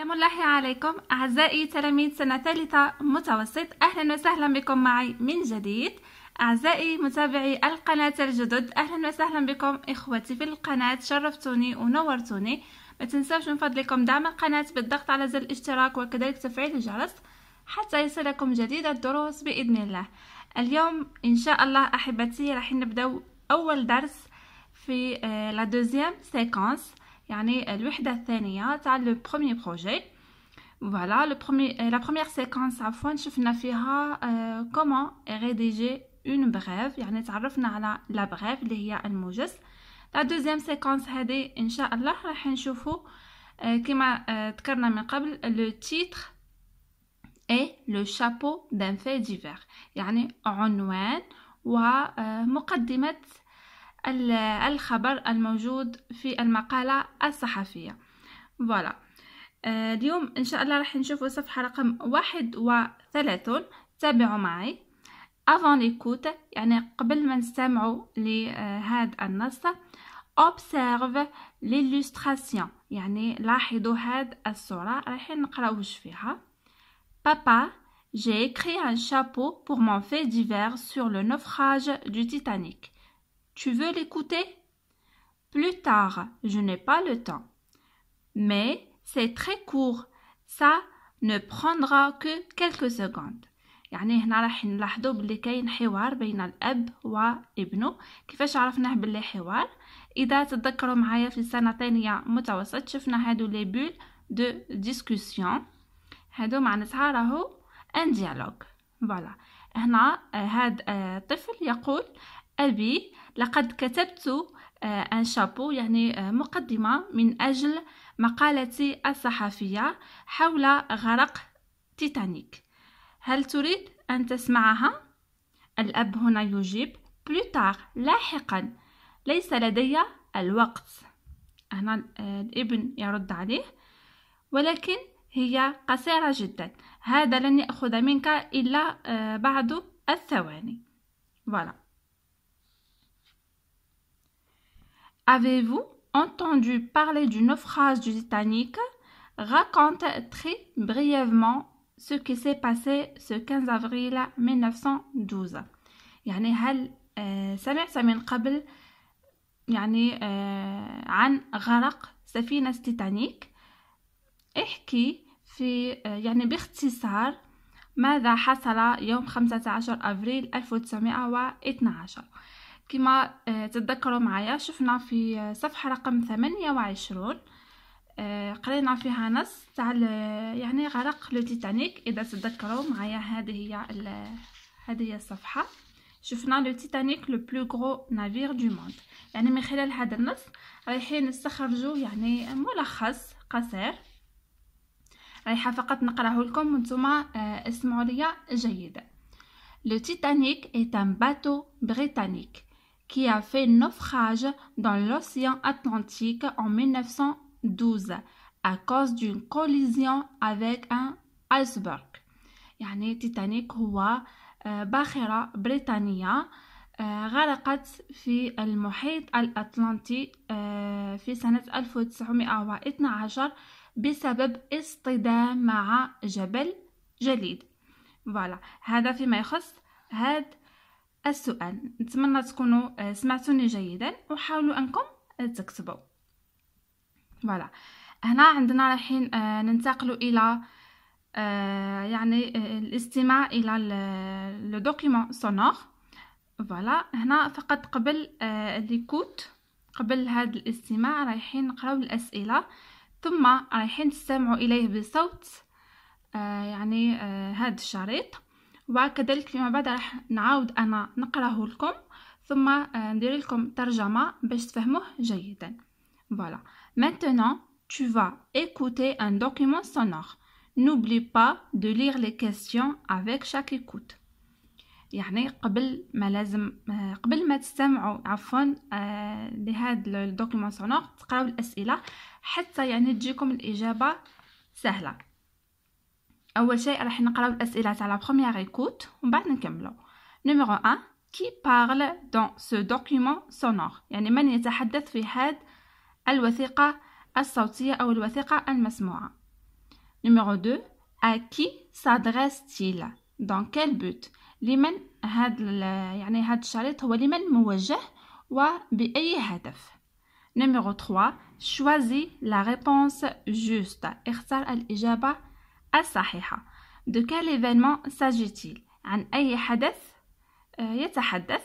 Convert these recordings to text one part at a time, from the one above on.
سلام الله عليكم أعزائي تلاميذ سنة ثالثة متوسط أهلا وسهلا بكم معي من جديد أعزائي متابعي القناة الجدد أهلا وسهلا بكم إخوتي في القناة شرفتوني ونورتوني ما تنسوش من فضلكم دعم القناة بالضغط على زر الاشتراك وكذلك تفعيل الجرس حتى يصلكم جديد الدروس بإذن الله اليوم إن شاء الله أحبتي راح نبدأ أول درس في لا دوزيام سيكونس يعني الوحدة الثانية تاع لو بخومي بروجي فوالا لو بخومي لا بخوميييغ سيكونس عفوا شفنا فيها كومون ريديجي اون بغيف يعني تعرفنا على لا بغيف اللي هي الموجز لا دوزيام سيكونس هادي ان شاء الله راح نشوفو euh, كما euh, ذكرنا من قبل لو تيتخ اي لو شابو دان في ديفير يعني عنوان ومقدمه euh, الخبر الموجود في المقالة الصحفية فوالا آه، اليوم إن شاء الله راح نشوفوا صفحة رقم واحد وثلاثون تابعوا معي avant l'écoute يعني قبل ما نستمعوا لهذا النص observe l'illustration يعني لاحظوا هاد الصورة رايحين نقراوش فيها بابا j'ai écrit un chapeau pour mon fait divers sur le naufrage du Titanic Tu veux l'écouter Plus tard, je n'ai pas le temps. Mais c'est très court. Ça ne prendra que quelques secondes. يعني هنا راح نلاحظوا بلي كاين حوار بين الاب وابنه كيفاش عرفناه بلي حوار اذا تذكروا معايا في السنه الثانيه متوسط شفنا هادو لي بول دو ديسكوسيون هادو معناتها راهو ان ديالوغ فوالا هنا آه، هاد الطفل آه، يقول أبي لقد كتبت أن آه، شابو يعني آه، مقدمة من أجل مقالتي الصحفية حول غرق تيتانيك هل تريد أن تسمعها؟ الأب هنا يجيب بلوتار لاحقا ليس لدي الوقت هنا آه، الابن يرد عليه ولكن هي قصيرة جدا هذا لن يأخذ منك إلا بعض الثواني فوالا Avez-vous entendu parler du naufrage du Titanic Raconte très brièvement ce qui s'est passé ce 15 avril 1912 يعني هل سمعت من قبل يعني عن غرق سفينة تيتانيك احكي في يعني باختصار ماذا حصل يوم 15 أفريل 1912 كما آه، تتذكروا معايا شفنا في صفحة رقم 28 آه، قرينا فيها نص تاع يعني غرق لو تيتانيك اذا تتذكروا معايا هذه هي هذه هي الصفحه شفنا لو تيتانيك لو بلو غرو نافير دو موند يعني من خلال هذا النص رايحين نستخرجوا يعني ملخص قصير رايحه فقط نقراه لكم وانتم آه، اسمعوا ليا جيدا لو تيتانيك est un bateau britannique qui a fait naufrage dans l'océan Atlantique en 1912 à cause d'une collision avec un iceberg يعني تيتانيك هو باخرة بريطانية غرقت في المحيط الأطلنطي في سنة 1912 بسبب اصطدام مع جبل جليد فوالا هذا فيما يخص هذا السؤال نتمنى تكونوا آه، سمعتوني جيدا وحاولوا انكم آه، تكتبوا فوالا هنا عندنا رايحين آه، ننتقلوا الى يعني الاستماع الى لو دوكيومون سونور فوالا هنا فقط قبل ليكوت قبل هذا الاستماع رايحين نقراو الاسئله ثم رايحين تستمعوا اليه بصوت يعني هذا الشريط وبعد كذلك فيما بعد راح نعاود انا نقراه لكم ثم آه، ندير لكم ترجمه باش تفهموه جيدا فوالا Maintenant, tu vas écouter un document sonore. N'oublie pas de lire les questions avec chaque écoute. يعني قبل ما لازم آه، قبل ما تستمعوا عفوا آه، لهذا الدوكيومون سونور تقراو الاسئله حتى يعني تجيكم الاجابه سهله اول شيء راح نقراو الاسئله تاع لا بروميير ايكوت ومن بعد نكملو نيميرو 1 كي بارل دون سو دوكيومون سونور يعني من يتحدث في هاد الوثيقه الصوتيه او الوثيقه المسموعه نيميرو 2 ا كي سادريس تيل دون كيل بوت لمن هاد يعني هاد الشريط هو لمن موجه وبأي هدف نيميرو 3 شوازي لا ريبونس جوست اختار الإجابة الصحيحة دو كال ايفينمون ساجيتيل عن أي حدث آه، يتحدث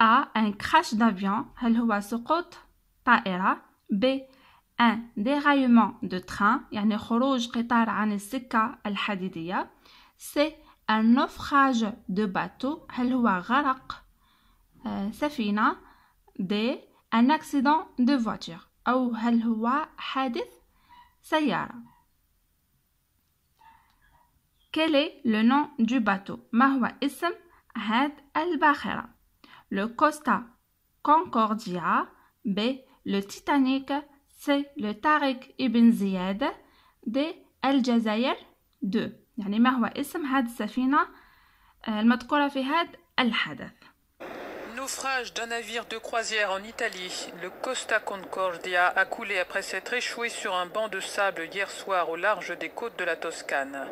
أ ان كراش دافيون هل هو سقوط طائرة ب ان ديرايومون دو تران يعني خروج قطار عن السكة الحديدية سي ان نوفراج دو باتو هل هو غرق آه، سفينة دي ان اكسيدون دو فواتير أو هل هو حادث سيارة Quel est le nom du bateau Mahwa Ism Had al-Bahra. Le Costa Concordia. B. Le Titanic. C. Le Tariq ibn Ziyad. D. jazayel 2 يعني ما هو اسم هذه السفينة المذكورة في هذا الحدث Naufrage d'un navire de croisière en Italie, le Costa Concordia a coulé après s'être échoué sur un banc de sable hier soir au large des côtes de la Toscane.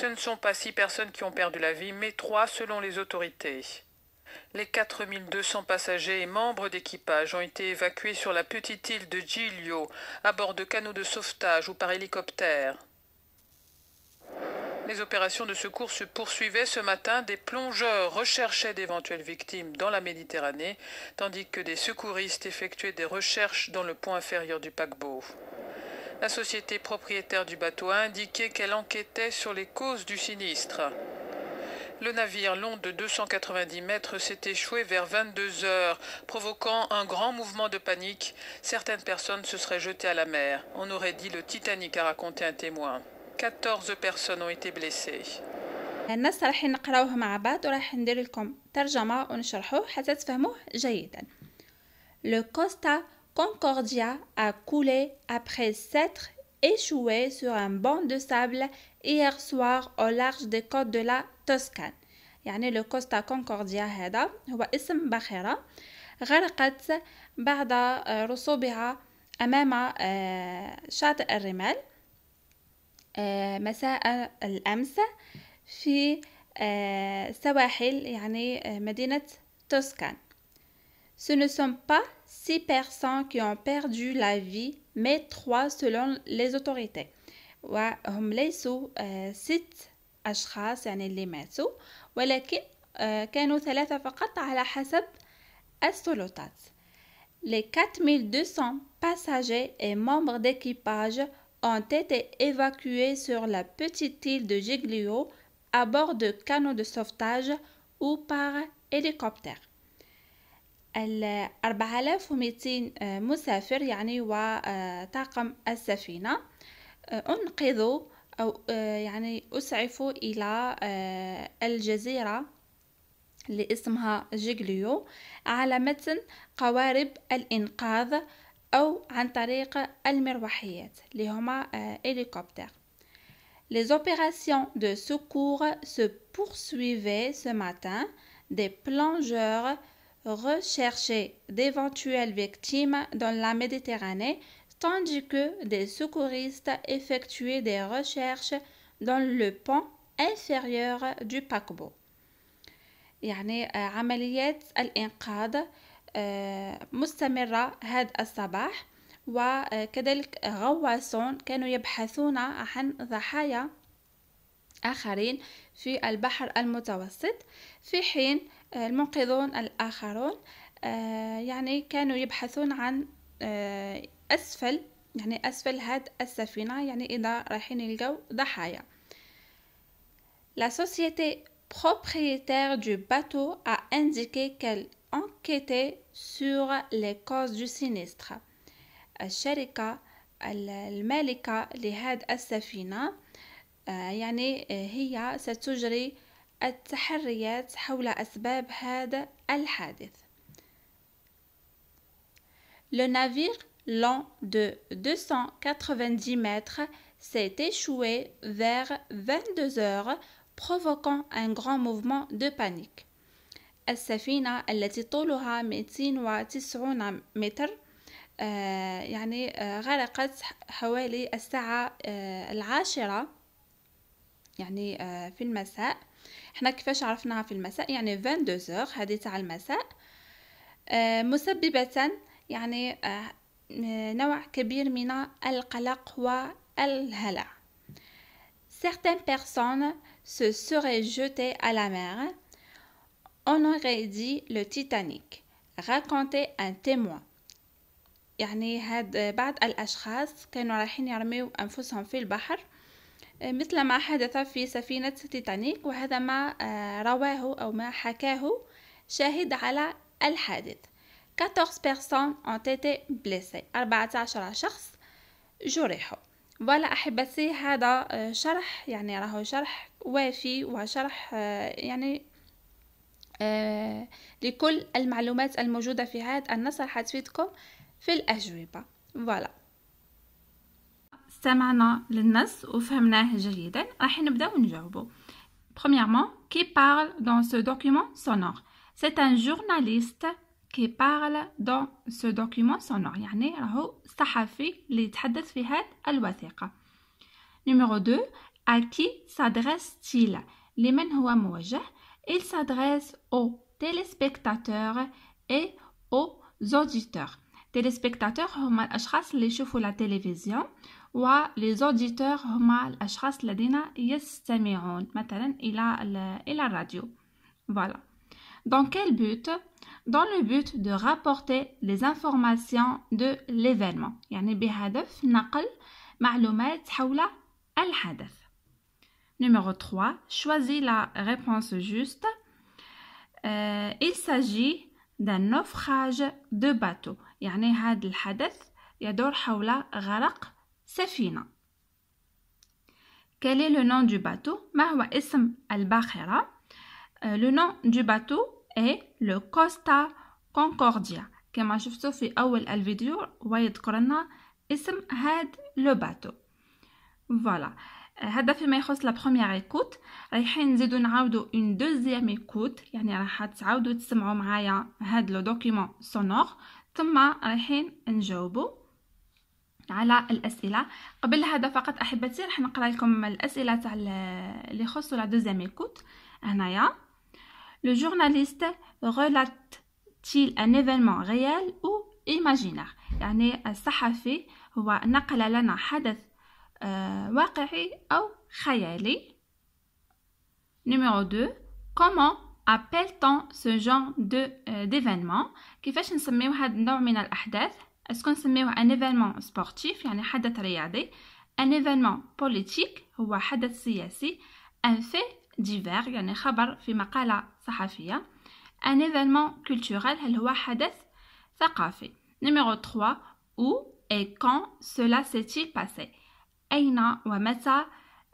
Ce ne sont pas six personnes qui ont perdu la vie, mais trois selon les autorités. Les 4200 passagers et membres d'équipage ont été évacués sur la petite île de Giglio, à bord de canots de sauvetage ou par hélicoptère. Les opérations de secours se poursuivaient ce matin. Des plongeurs recherchaient d'éventuelles victimes dans la Méditerranée, tandis que des secouristes effectuaient des recherches dans le point inférieur du paquebot. La société propriétaire du bateau a indiqué qu'elle enquêtait sur les causes du sinistre. Le navire long de 290 mètres s'est échoué vers 22 heures, provoquant un grand mouvement de panique. Certaines personnes se seraient jetées à la mer. On aurait dit le Titanic a raconté un témoin. 14 personnes ont été blessées. Le Concordia a coulé après s'être échoué sur un banc de sable hier soir au large des côtes de la Toscane يعني لو كوستا كونكورديا هذا هو اسم باخره غرقت بعد رسوبها أمام شاطئ الرمال مساء الامس في سواحل يعني مدينة توسكان Ce ne six personnes qui ont perdu la vie, mais trois selon les autorités. وهم ليسوا ست أشخاص يعني اللي ولكن كانوا ثلاثة فقط على حسب السلطات les 4200 passagers et membres d'équipage ont été évacués sur la petite île de Giglio à bord de canots de sauvetage ou par hélicoptère. ال 4200 آه، مسافر يعني وطاقم آه، السفينة آه، أنقذوا أو يعني أسعفوا إلى الجزيرة اللي اسمها جيجليو على متن قوارب الإنقاذ أو عن طريق المروحيات اللي هما هليكوبتر Les opérations de secours se poursuivaient ce matin. Des plongeurs rechercher d'éventuelles victimes dans la Méditerranée, tandis que des secouristes effectuaient des recherches dans le pont inférieur du paquebot. يعني عمليات الإنقاذ مستمرة هذا الصباح وكذلك غواصون كانوا يبحثون عن ضحايا آخرين في البحر المتوسط في حين المنقذون الآخرون آه، يعني كانوا يبحثون عن آه، أسفل يعني أسفل هاد السفينة يعني إذا رايحين يلقاو ضحايا La société propriétaire du bateau a indiqué qu'elle enquêtait sur les causes du sinistre. الشركة المالكة لهذه السفينة آه، يعني هي ستجري التحريات حول أسباب هذا الحادث Le navire long de 290 mètres s'est échoué vers 22 heures provoquant un grand mouvement de panique. السفينة التي طولها 290 متر آه، يعني آه، غرقت حوالي الساعة آه، العاشرة يعني في المساء حنا كيفاش عرفناها في المساء يعني 22 هذه تاع المساء آه، مسببة يعني آه، نوع كبير من القلق والهلع certaines personnes se seraient jetées à la mer on aurait dit le Titanic raconté un témoin يعني هاد بعض الأشخاص كانوا رايحين يرميو أنفسهم في البحر مثل ما حدث في سفينة تيتانيك وهذا ما آه، رواه أو ما حكاه شاهد على الحادث 14 بيرسون اون تيتي بليسي 14 شخص جرحوا ولا أحبتي هذا آه، شرح يعني راهو شرح وافي وشرح آه، يعني لكل المعلومات الموجودة في هذا النص راح تفيدكم في الأجوبة فوالا استمعنا للنص وفهمناه جيدا راح نبداو نجاوبو Premièrement, qui parle dans ce document sonore C'est un journaliste qui parle dans ce document sonore يعني راهو صحفي اللي يتحدث في هذه الوثيقة Numéro 2 À qui s'adresse-t-il لمن هو موجه Il s'adresse aux téléspectateurs et aux auditeurs téléspectateurs هما الأشخاص اللي يشوفوا la télévision ولي les هما الذين يستمعون la voilà dans quel but dans le but de rapporter les informations de l'événement يعني بهدف نقل معلومات حول الحدث numéro 3 choisis la réponse juste euh, il s'agit d'un naufrage de bateau يعني هذا الحدث يدور حول سفينة Quel est le nom du bateau ما هو اسم الباخرة Le nom du bateau est le Costa Concordia كما شفتوا في أول الفيديو ويذكرنا اسم هاد لو باتو فوالا هذا فيما يخص لا بروميير ايكوت رايحين نزيدو نعاودو اون دوزيام ايكوت يعني راح تعاودو تسمعو معايا هاد لو دوكيمون سونور ثم رايحين نجاوبو على الاسئله قبل هذا فقط احبتي راح نقرا لكم الاسئله تاع اللي يخصوا لا دوزيام ايكوت هنايا لو جورناليست غولات تيل ان ايفينمون ريال او ايماجينير يعني الصحفي هو نقل لنا حدث آه، واقعي او خيالي نيميرو 2 كومون appelle-t-on ce genre euh، d'événement كيفاش نسميو هذا النوع من الاحداث اسكو نسميوه ان ايفينمون سبورتيف يعني حدث رياضي ان ايفينمون بوليتيك هو حدث سياسي ان في ديفير يعني خبر في مقالة صحفية ان ايفينمون كولتورال هل هو حدث ثقافي نيميرو 3 او اي كون سولا سيتي باسي اين ومتى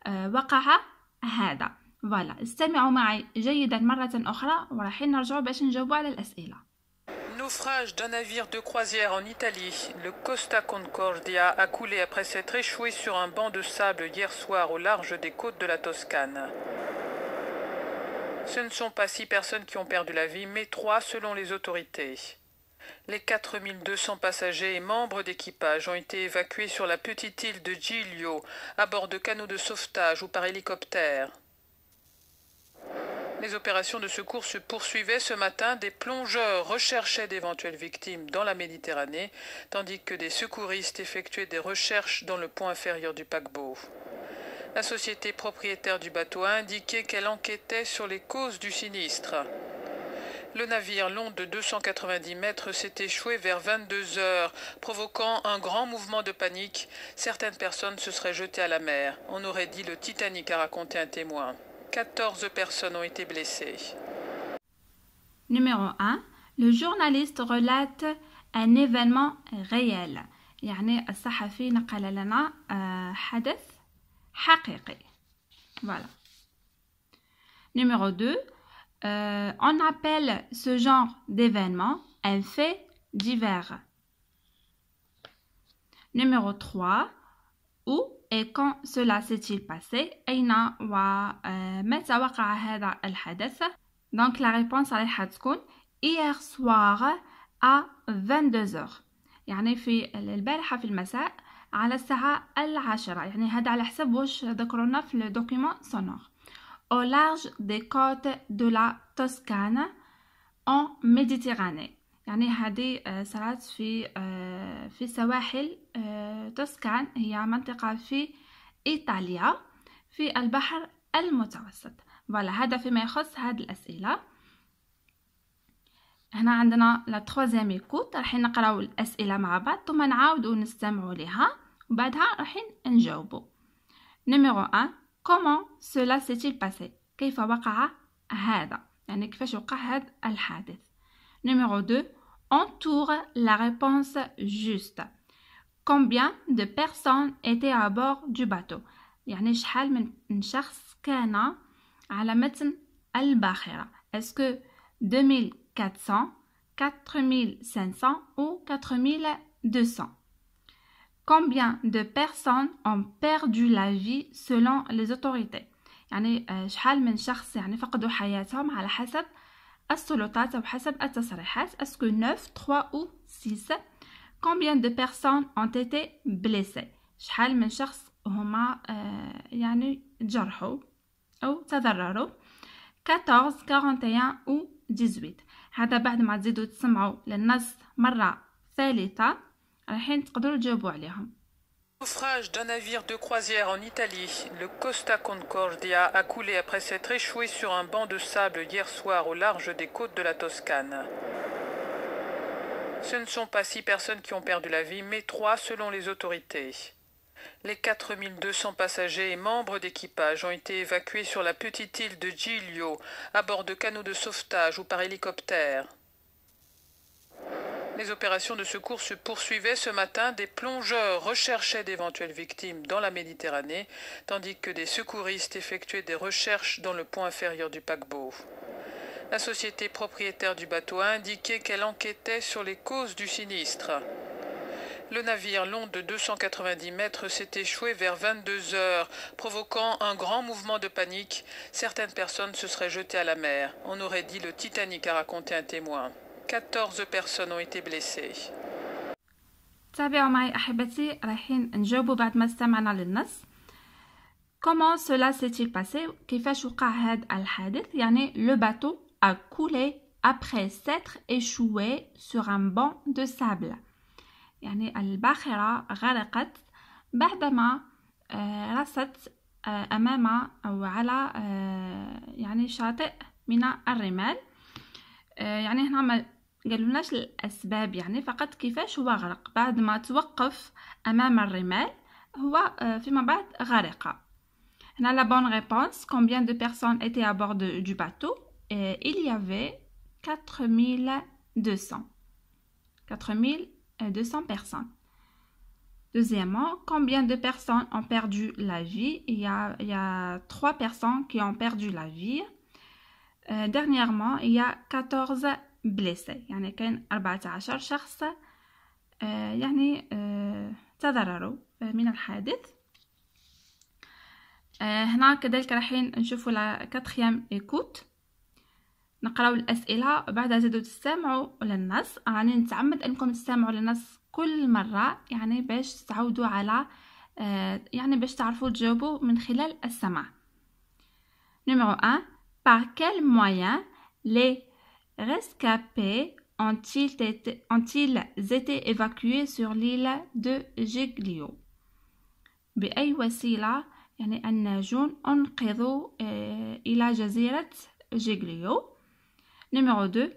آه، وقع هذا فوالا استمعوا معي جيدا مرة أخرى وراح نرجعوا باش نجاوبوا على الأسئلة naufrage d'un navire de croisière en Italie, le Costa Concordia a coulé après s'être échoué sur un banc de sable hier soir au large des côtes de la Toscane. Ce ne sont pas six personnes qui ont perdu la vie, mais trois selon les autorités. Les 4200 passagers et membres d'équipage ont été évacués sur la petite île de Giglio, à bord de canaux de sauvetage ou par hélicoptère. Les opérations de secours se poursuivaient ce matin. Des plongeurs recherchaient d'éventuelles victimes dans la Méditerranée, tandis que des secouristes effectuaient des recherches dans le point inférieur du paquebot. La société propriétaire du bateau a indiqué qu'elle enquêtait sur les causes du sinistre. Le navire, long de 290 mètres, s'est échoué vers 22 heures, provoquant un grand mouvement de panique. Certaines personnes se seraient jetées à la mer. On aurait dit le Titanic, a raconté un témoin. 14 personnes ont été blessées. Numéro 1. Le journaliste relate un événement réel. Euh, voilà. Numéro 2. Euh, on appelle ce genre d'événement un fait divers. Numéro 3. Ou Et quand cela s'est-il passé Aina أين ومتى وقع هذا الحدث Donc la réponse راح تكون hier soir à 22h يعني في البارحة في المساء على الساعة العاشرة يعني هذا على حسب واش ذكرونا في الدوكيمون سونور au large des côtes de la Toscane en Méditerranée يعني هذه ساعات آه، في آه، في سواحل آه، توسكان هي منطقة في إيطاليا في البحر المتوسط فوالا هذا فيما يخص هذه الأسئلة هنا عندنا لا تخوزيام ايكوت راح نقراو الأسئلة مع بعض ثم نعاودو نستمعو ليها وبعدها راح نجاوبو نيميرو 1 كومون سولا سيتيل باسي كيف وقع هذا يعني كيفاش وقع هذا الحادث Numéro 2. Entoure la réponse juste. Combien de personnes étaient à bord du bateau يعني شحال من شخص كان على متن الباخرة que 2400 4500 ou 4200 Combien de personnes ont perdu la vie selon les autorités يعني شحال من شخص يعني فقدوا حياتهم على حسب السلطات أو حسب التصريحات أسكو 9 3 أو 6 كومبيان دو بيغسون اون تيتي بليسي شحال من شخص هما آه، يعني تجرحوا أو تضرروا 14 41 أو 18 هذا بعد ما تزيدوا تسمعوا للنص مرة ثالثة رايحين تقدروا تجاوبوا عليهم naufrage d'un navire de croisière en Italie, le Costa Concordia a coulé après s'être échoué sur un banc de sable hier soir au large des côtes de la Toscane. Ce ne sont pas six personnes qui ont perdu la vie, mais trois selon les autorités. Les 4200 passagers et membres d'équipage ont été évacués sur la petite île de Giglio, à bord de canots de sauvetage ou par hélicoptère. Les opérations de secours se poursuivaient ce matin. Des plongeurs recherchaient d'éventuelles victimes dans la Méditerranée, tandis que des secouristes effectuaient des recherches dans le point inférieur du paquebot. La société propriétaire du bateau a indiqué qu'elle enquêtait sur les causes du sinistre. Le navire long de 290 mètres s'est échoué vers 22 heures, provoquant un grand mouvement de panique. Certaines personnes se seraient jetées à la mer. On aurait dit le Titanic, a raconté un témoin. 14 personnes ont été blessées. تابعوا معي احبتي رايحين نجاوبوا بعد ما استمعنا للنص Comment cela s'est-il passé كيفاش وقع هذا الحادث يعني le bateau a coulé après s'être échoué sur un banc de sable يعني الباخرة غرقت بعدما رست أمام أو على يعني شاطئ من الرمال يعني هنا قالولناش يعني la bonne réponse combien de personnes étaient à bord du bateau euh, il y avait 4200 4200 personnes Deuxièmement, combien de personnes ont perdu la vie il y, a, il 3 personnes qui ont perdu la vie. Euh, dernièrement, il y a 14 بليسي يعني كان أربعة عشر شخص آه، يعني آه، تضرروا آه، من الحادث هنا كذلك رايحين نشوفوا لا كاتخيام ايكوت نقراو الاسئله بعدها زادوا تستمعوا للنص راني يعني نتعمد انكم تستمعوا للنص كل مره يعني باش تعودوا على يعني باش تعرفوا تجاوبوا من خلال السمع نمرو 1 par quel moyen les rescapés ont-ils été, ont été, évacués sur l'île de Giglio بأي وسيلة يعني الناجون أنقذوا إلى جزيرة جيغليو numéro 2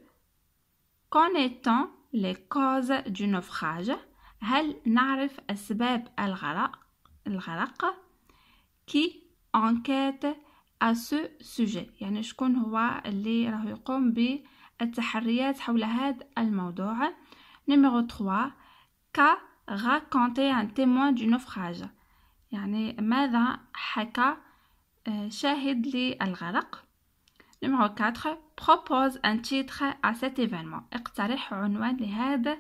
connaissant les causes du naufrage هل نعرف أسباب الغرق الغرق qui enquête à ce sujet يعني شكون هو اللي راه يقوم التحريات حول هذا الموضوع نمرو 3 كا راكونتي ان تيموان دو نوفراج يعني ماذا حكى آه، شاهد للغرق نمرو 4 بروبوز ان تيتر ا سيت ايفينمون اقترح عنوان لهذا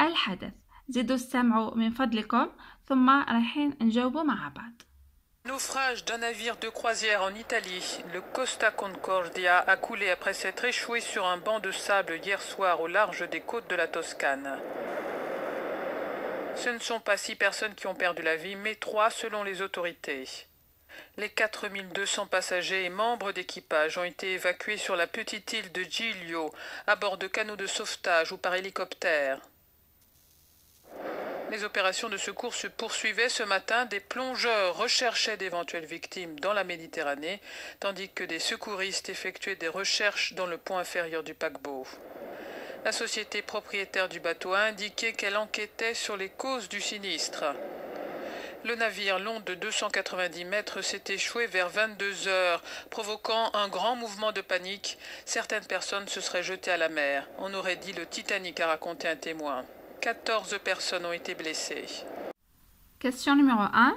الحدث زيدوا استمعوا من فضلكم ثم رايحين نجاوبوا مع بعض Naufrage d'un navire de croisière en Italie, le Costa Concordia a coulé après s'être échoué sur un banc de sable hier soir au large des côtes de la Toscane. Ce ne sont pas six personnes qui ont perdu la vie, mais trois selon les autorités. Les 4200 passagers et membres d'équipage ont été évacués sur la petite île de Giglio, à bord de canots de sauvetage ou par hélicoptère. Les opérations de secours se poursuivaient ce matin. Des plongeurs recherchaient d'éventuelles victimes dans la Méditerranée, tandis que des secouristes effectuaient des recherches dans le point inférieur du paquebot. La société propriétaire du bateau a indiqué qu'elle enquêtait sur les causes du sinistre. Le navire long de 290 mètres s'est échoué vers 22 heures, provoquant un grand mouvement de panique. Certaines personnes se seraient jetées à la mer. On aurait dit le Titanic, a raconté un témoin. 14 personnes ont été blessées. Question numéro 1.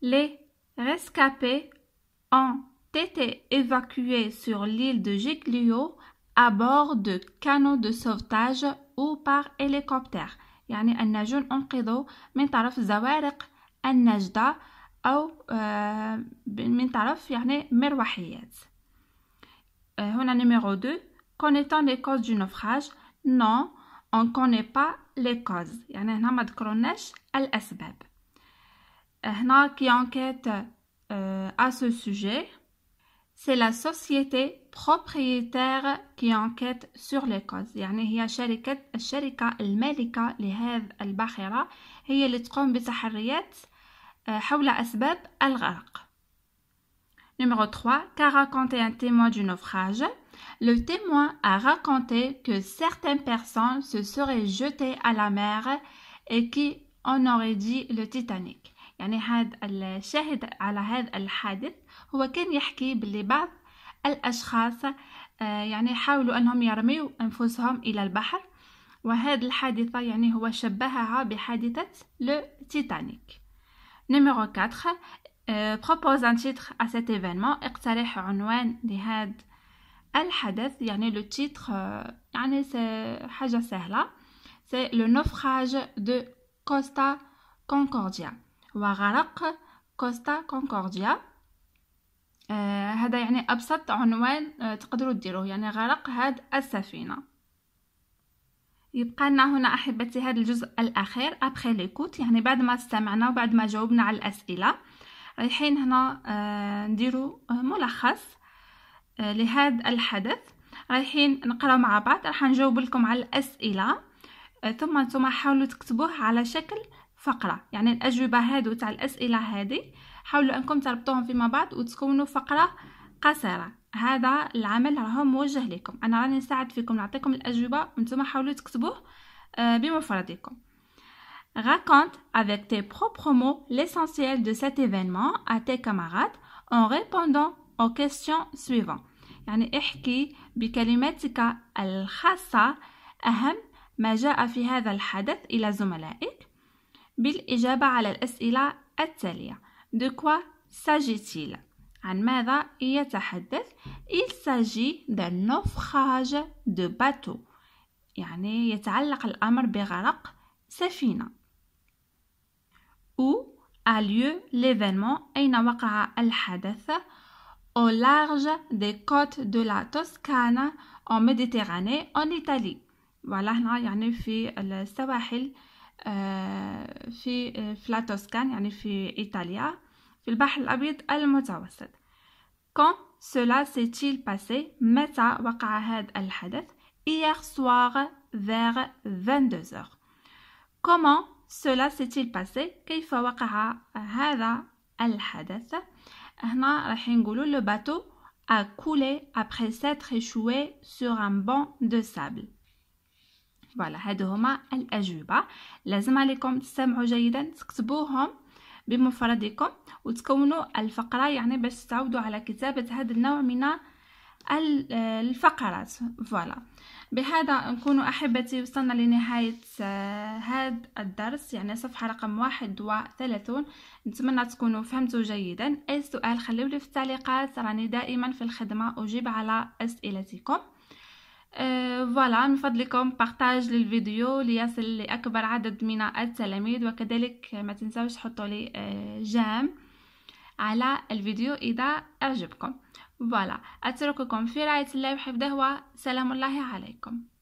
Les rescapés ont été évacués sur l'île de Giglio à bord de canots de sauvetage ou par hélicoptère. يعني الناجون انقذوا من طرف زوارق النجدة أو من طرف يعني مروحيات. هنا numéro 2. connaissant les causes du naufrage? Non. on connaît pas les causes يعني هنا ما ذكروناش الأسباب هنا qui enquête euh, à ce sujet c'est la société propriétaire qui enquête sur les causes يعني هي شركة الشركة المالكة لهذه الباخرة هي اللي تقوم بتحريات حول أسباب الغرق numéro 3 qu'a raconté un témoin du naufrage Le témoin a raconté que certaines personnes se seraient jetées à la mer et qui en auraient dit le Titanic. يعني هاد الشاهد على هذا الحادث هو كان يحكي باللي بعض الأشخاص آه، يعني حاولوا أنهم يرميوا أنفسهم إلى البحر وهذا الحادثة يعني هو شبهها بحادثة لو تيتانيك نمرو 4 آه، propose un titre à cet événement اقترح عنوان لهذا الحدث يعني لو تيتر euh, يعني سي حاجه سهله سي لو نوفراج دو كوستا كونكورديا وغرق كوستا آه، كونكورديا هذا يعني ابسط عنوان آه، تقدروا ديروه يعني غرق هاد السفينه يبقى لنا هنا احبتي هذا الجزء الاخير ابخي ليكوت يعني بعد ما استمعنا وبعد ما جاوبنا على الاسئله رايحين هنا آه، نديرو ملخص آه، لهذا الحدث رايحين نقراو مع بعض راح نجاوب لكم على الاسئله آه، ثم نتوما حاولوا تكتبوه على شكل فقره يعني الاجوبه هادو تاع الاسئله هذه حاولوا انكم تربطوهم فيما بعض وتكونوا فقره قصيره هذا العمل راهو موجه لكم انا راني نساعد فيكم نعطيكم الاجوبه وانتم حاولوا تكتبوه آه، بمفردكم Raconte avec tes propres mots l'essentiel de cet événement à tes camarades en répondant او questions سويفون يعني احكي بكلماتك الخاصة أهم ما جاء في هذا الحدث إلى زملائك بالإجابة على الأسئلة التالية دو كوا ساجيتيل عن ماذا يتحدث Il s'agit d'un naufrage de bateau يعني يتعلق الأمر بغرق سفينة Où a lieu l'événement أين وقع الحدث au large des côtes de la Toscane en Méditerranée en Italie voilà هنا يعني في السواحل في في لا توسكان يعني في إيطاليا في البحر الأبيض المتوسط quand cela s'est-il passé متى وقع هذا الحدث hier soir vers 22h comment cela s'est-il passé كيف وقع هذا الحدث هنا رايحين نقولوا لو باتو a coulé après s'être échoué sur un banc de sable فوالا هادو هما الأجوبة لازم عليكم تسمعوا جيدا تكتبوهم بمفردكم وتكونوا الفقرة يعني باش تعودوا على كتابة هذا النوع من آه، الفقرات فوالا بهذا نكون أحبتي وصلنا لنهاية هذا آه، الدرس يعني صفحة رقم واحد وثلاثون نتمنى تكونوا فهمتوا جيدا أي سؤال لي في التعليقات راني دائما في الخدمة أجيب على أسئلتكم آه، فوالا من فضلكم بارتاج للفيديو ليصل لأكبر عدد من التلاميذ وكذلك ما تنسوش تحطوا لي جام على الفيديو إذا أعجبكم فوالا أترككم في رعاية الله وحفظه وسلام الله عليكم